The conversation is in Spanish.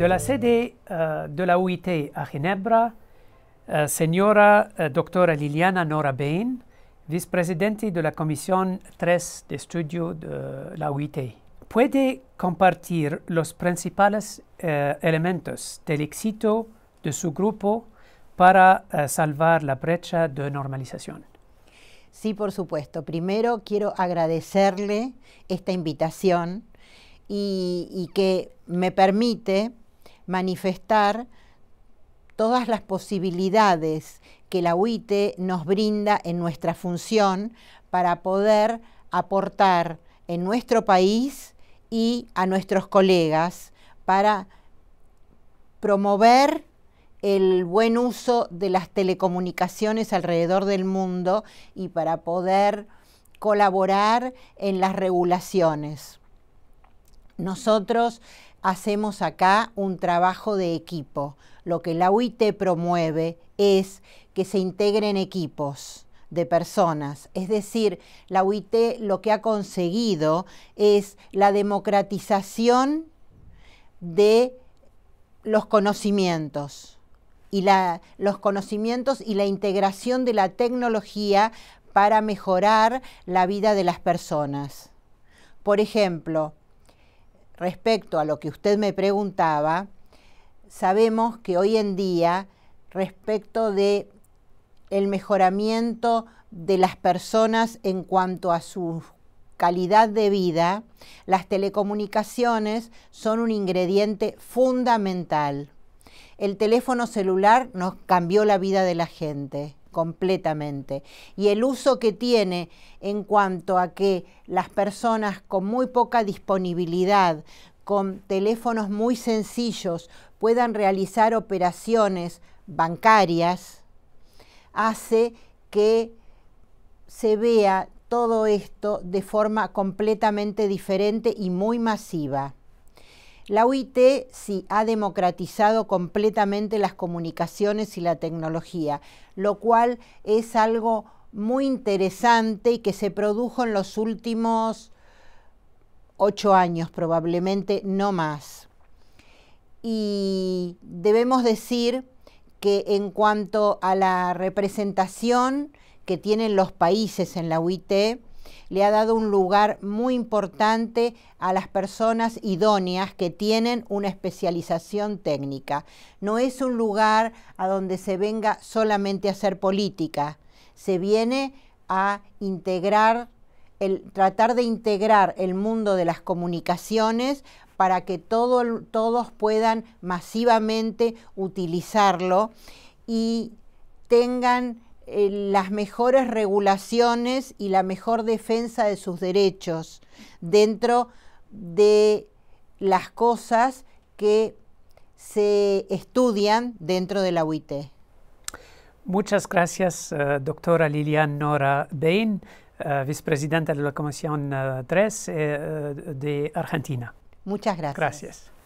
de la sede eh, de la UIT a Ginebra, eh, señora eh, doctora Liliana Nora Bain, vicepresidente de la Comisión 3 de Estudio de la UIT. ¿Puede compartir los principales elementos del éxito de su grupo para salvar la brecha de normalización? Sí, por supuesto. Primero quiero agradecerle esta invitación y, y, que me permite manifestar todas las posibilidades que la UITE nos brinda en nuestra función para poder aportar en nuestro país y a nuestros colegas para promover el buen uso de las telecomunicaciones alrededor del mundo y para poder colaborar en las regulaciones. Nosotros hacemos acá un trabajo de equipo. Lo que la UIT promueve es que se integren equipos de personas. Es decir, la UIT lo que ha conseguido es la democratización de los conocimientos y la, los conocimientos y la integración de la tecnología para mejorar la vida de las personas. Por ejemplo, respecto a lo que usted me preguntaba, sabemos que hoy en día, respecto de el mejoramiento de las personas en cuanto a su calidad de vida, las telecomunicaciones son un ingrediente fundamental. El teléfono celular nos cambió la vida de la gente completamente. Y el uso que tiene en cuanto a que las personas con muy poca disponibilidad, con teléfonos muy sencillos, puedan realizar operaciones bancarias, hace que se vea todo esto de forma completamente diferente y muy masiva. La UIT sí ha democratizado completamente las comunicaciones y la tecnología, lo cual es algo muy interesante y que se produjo en los últimos ocho años probablemente, no más. Y debemos decir que en cuanto a la representación que tienen los países en la UIT, le ha dado un lugar muy importante a las personas idóneas que tienen una especialización técnica. No es un lugar a donde se venga solamente a hacer política, se viene a integrar, el, tratar de integrar el mundo de las comunicaciones para que todos puedan masivamente utilizarlo y tengan eh, las mejores regulaciones y la mejor defensa de sus derechos dentro de las cosas que se estudian dentro de la UIT. Muchas gracias, eh, doctora Lilian Nora Bain, eh, vicepresidenta de la Comisión 3 de Argentina. Muchas gracias. Gracias.